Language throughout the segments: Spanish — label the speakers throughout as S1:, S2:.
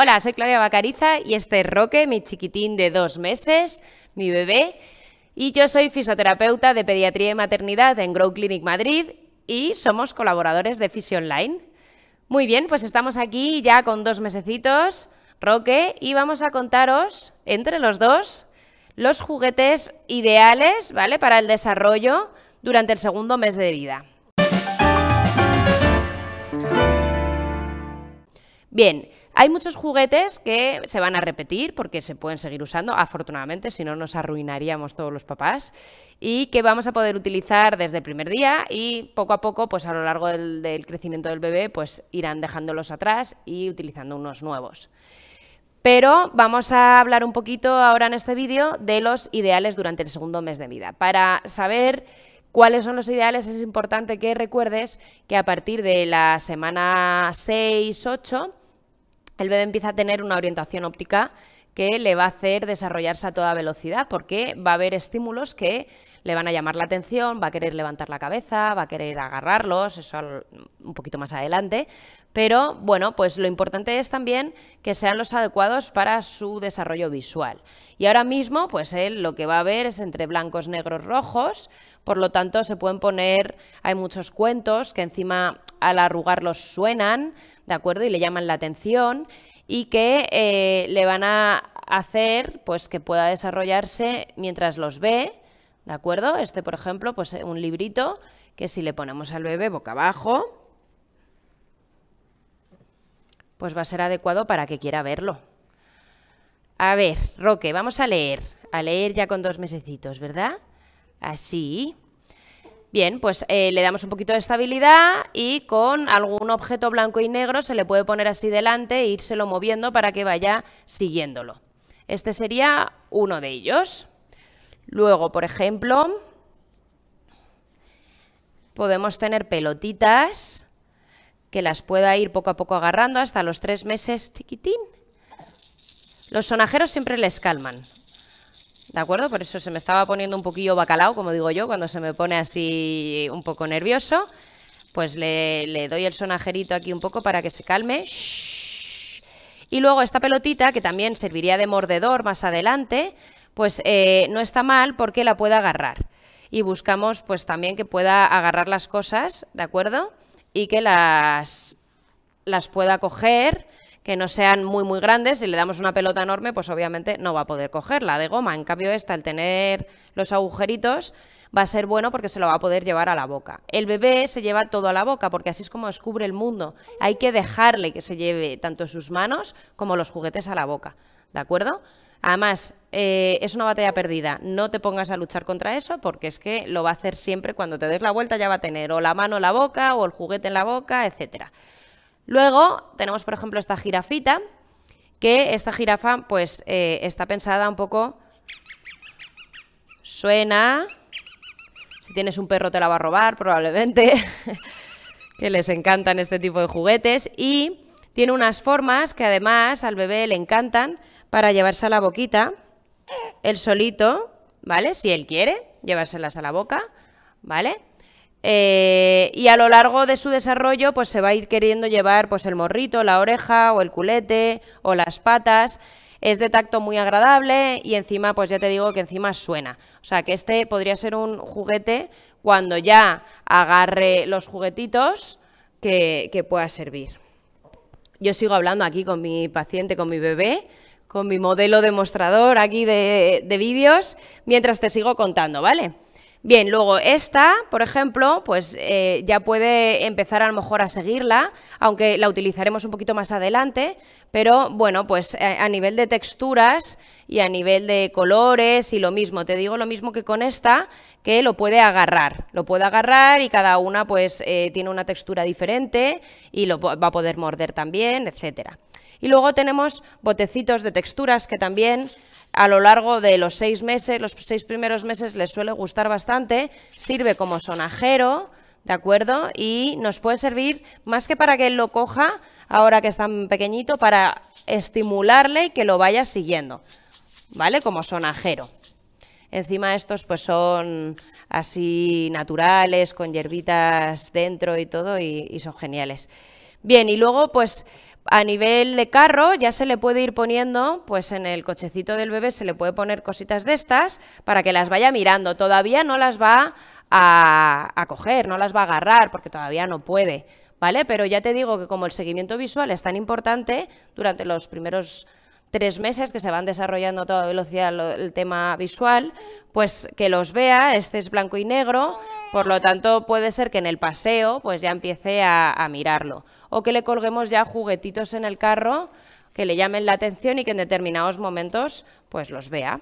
S1: Hola, soy Claudia Bacariza y este es Roque, mi chiquitín de dos meses, mi bebé. Y yo soy fisioterapeuta de pediatría y maternidad en Grow Clinic Madrid y somos colaboradores de Fisio Online. Muy bien, pues estamos aquí ya con dos mesecitos, Roque, y vamos a contaros entre los dos los juguetes ideales, ¿vale? Para el desarrollo durante el segundo mes de vida. Bien, hay muchos juguetes que se van a repetir porque se pueden seguir usando, afortunadamente, si no nos arruinaríamos todos los papás, y que vamos a poder utilizar desde el primer día y poco a poco, pues a lo largo del, crecimiento del bebé, pues irán dejándolos atrás y utilizando unos nuevos. Pero vamos a hablar un poquito ahora en este vídeo de los ideales durante el segundo mes de vida. Para saber cuáles son los ideales es importante que recuerdes que a partir de la semana 6-8 el bebé empieza a tener una orientación óptica que le va a hacer desarrollarse a toda velocidad, porque va a haber estímulos que le van a llamar la atención, va a querer levantar la cabeza, va a querer agarrarlos, eso un poquito más adelante, pero bueno, pues lo importante es también que sean los adecuados para su desarrollo visual. Y ahora mismo, pues él lo que va a ver es entre blancos, negros, rojos, por lo tanto se pueden poner, hay muchos cuentos que encima al arrugarlos suenan, ¿de acuerdo? Y le llaman la atención y que eh, le van a hacer pues que pueda desarrollarse mientras los ve, ¿de acuerdo? Este, por ejemplo, pues eh, un librito que si le ponemos al bebé boca abajo, pues va a ser adecuado para que quiera verlo. A ver, Roque, vamos a leer, a leer ya con dos mesecitos, ¿verdad? Así. Bien, pues eh, le damos un poquito de estabilidad y con algún objeto blanco y negro se le puede poner así delante e írselo moviendo para que vaya siguiéndolo. Este sería uno de ellos. Luego, por ejemplo, podemos tener pelotitas que las pueda ir poco a poco agarrando hasta los tres meses chiquitín. Los sonajeros siempre les calman, ¿de acuerdo? Por eso se me estaba poniendo un poquillo bacalao, como digo yo, cuando se me pone así un poco nervioso. Pues le, doy el sonajerito aquí un poco para que se calme. Y luego esta pelotita, que también serviría de mordedor más adelante, pues eh, no está mal porque la puede agarrar. Y buscamos pues también que pueda agarrar las cosas, ¿de acuerdo? Y que las, las pueda coger que no sean muy muy grandes, si le damos una pelota enorme, pues obviamente no va a poder cogerla de goma. En cambio esta, al tener los agujeritos, va a ser bueno porque se lo va a poder llevar a la boca. El bebé se lleva todo a la boca porque así es como descubre el mundo. Hay que dejarle que se lleve tanto sus manos como los juguetes a la boca, ¿de acuerdo? Además, eh, es una batalla perdida. No te pongas a luchar contra eso porque es que lo va a hacer siempre. Cuando te des la vuelta ya va a tener o la mano en la boca o el juguete en la boca, etcétera. Luego tenemos, por ejemplo, esta jirafita, que esta jirafa pues eh, está pensada un poco... Suena... Si tienes un perro te la va a robar, probablemente. que les encantan este tipo de juguetes. Y tiene unas formas que además al bebé le encantan para llevarse a la boquita. El solito, ¿vale? Si él quiere, llevárselas a la boca, ¿vale? Eh, y a lo largo de su desarrollo, pues se va a ir queriendo llevar pues, el morrito, la oreja, o el culete, o las patas. Es de tacto muy agradable y encima, pues ya te digo que encima suena. O sea, que este podría ser un juguete cuando ya agarre los juguetitos que, pueda servir. Yo sigo hablando aquí con mi paciente, con mi bebé, con mi modelo demostrador aquí de vídeos, mientras te sigo contando, ¿vale? Bien, luego esta, por ejemplo, pues eh, ya puede empezar a lo mejor a seguirla, aunque la utilizaremos un poquito más adelante, pero bueno, pues eh, a, nivel de texturas y a nivel de colores y lo mismo, te digo lo mismo que con esta, que lo puede agarrar, lo puede agarrar y cada una pues eh, tiene una textura diferente y lo va a poder morder también, etcétera. Y luego tenemos botecitos de texturas que también a lo largo de los seis meses, los seis primeros meses les suele gustar bastante, sirve como sonajero, ¿de acuerdo? Y nos puede servir más que para que él lo coja, ahora que es tan pequeñito, para estimularle y que lo vaya siguiendo, ¿vale? Como sonajero. Encima estos pues son así naturales, con hierbitas dentro y todo, y son geniales. Bien, y luego pues a nivel de carro ya se le puede ir poniendo, pues en el cochecito del bebé se le puede poner cositas de estas para que las vaya mirando. Todavía no las va a, coger, no las va a agarrar porque todavía no puede, ¿vale? Pero ya te digo que como el seguimiento visual es tan importante durante los primeros tres meses que se van desarrollando a toda velocidad el tema visual, pues que los vea, este es blanco y negro, por lo tanto, puede ser que en el paseo pues ya empiece a, mirarlo. O que le colguemos ya juguetitos en el carro que le llamen la atención y que en determinados momentos pues los vea.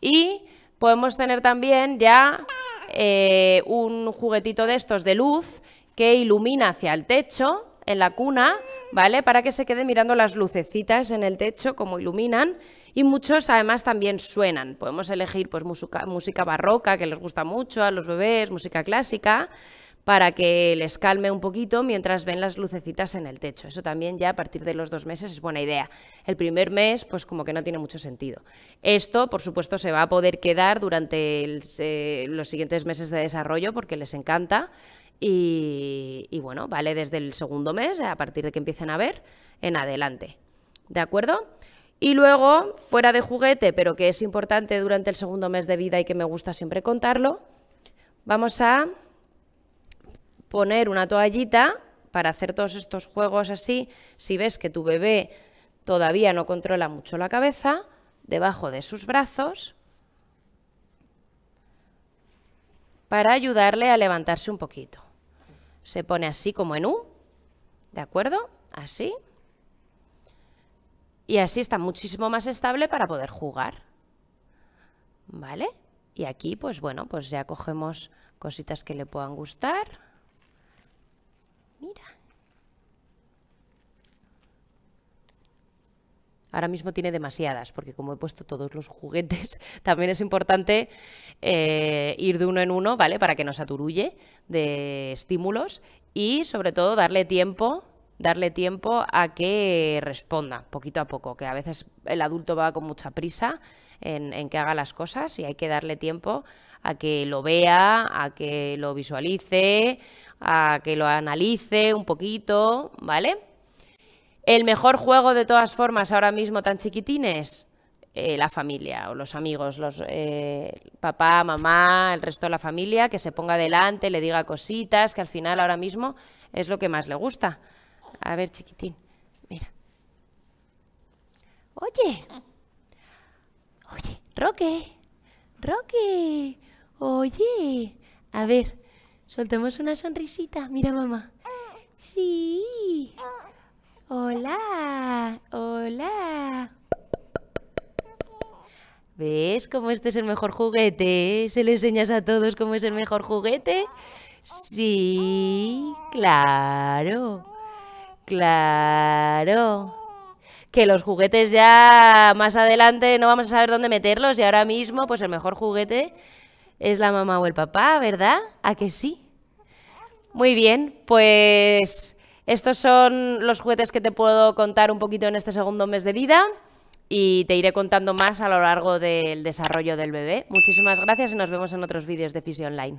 S1: Y podemos tener también ya eh, un juguetito de estos de luz que ilumina hacia el techo en la cuna, ¿vale? Para que se quede mirando las lucecitas en el techo como iluminan y muchos además también suenan. Podemos elegir pues, música, barroca que les gusta mucho a los bebés, música clásica, para que les calme un poquito mientras ven las lucecitas en el techo. Eso también ya a partir de los dos meses es buena idea. El primer mes, pues como que no tiene mucho sentido. Esto, por supuesto, se va a poder quedar durante eh, los siguientes meses de desarrollo porque les encanta. y bueno, vale desde el segundo mes, a partir de que empiecen a ver, en adelante. ¿De acuerdo? Y luego, fuera de juguete, pero que es importante durante el segundo mes de vida y que me gusta siempre contarlo, vamos a poner una toallita para hacer todos estos juegos así. Si ves que tu bebé todavía no controla mucho la cabeza, debajo de sus brazos, para ayudarle a levantarse un poquito. Se pone así como en U, ¿de acuerdo? Así. Y así está muchísimo más estable para poder jugar. ¿Vale? Y aquí, pues bueno, pues ya cogemos cositas que le puedan gustar. Mira. Ahora mismo tiene demasiadas, porque como he puesto todos los juguetes, también es importante eh, ir de uno en uno, ¿vale? Para que no aturulle de estímulos y sobre todo darle tiempo darle tiempo a que responda poquito a poco, que a veces el adulto va con mucha prisa en, que haga las cosas y hay que darle tiempo a que lo vea, a que lo visualice, a que lo analice un poquito, ¿vale? El mejor juego de todas formas ahora mismo tan chiquitines, es eh, la familia o los amigos, los eh, papá, mamá, el resto de la familia, que se ponga delante, le diga cositas, que al final ahora mismo es lo que más le gusta. A ver, chiquitín, mira. Oye, oye, Roque, Roque, oye. A ver, soltemos una sonrisita, mira mamá. Sí. Hola, hola. ¿Ves cómo este es el mejor juguete? ¿Se le enseñas a todos cómo es el mejor juguete? Sí, claro. Claro. Que los juguetes ya más adelante no vamos a saber dónde meterlos y ahora mismo pues el mejor juguete es la mamá o el papá, ¿verdad? ¿A que sí? Muy bien, pues estos son los juguetes que te puedo contar un poquito en este segundo mes de vida y te iré contando más a lo largo del desarrollo del bebé. Muchísimas gracias y nos vemos en otros vídeos de Fisi Online.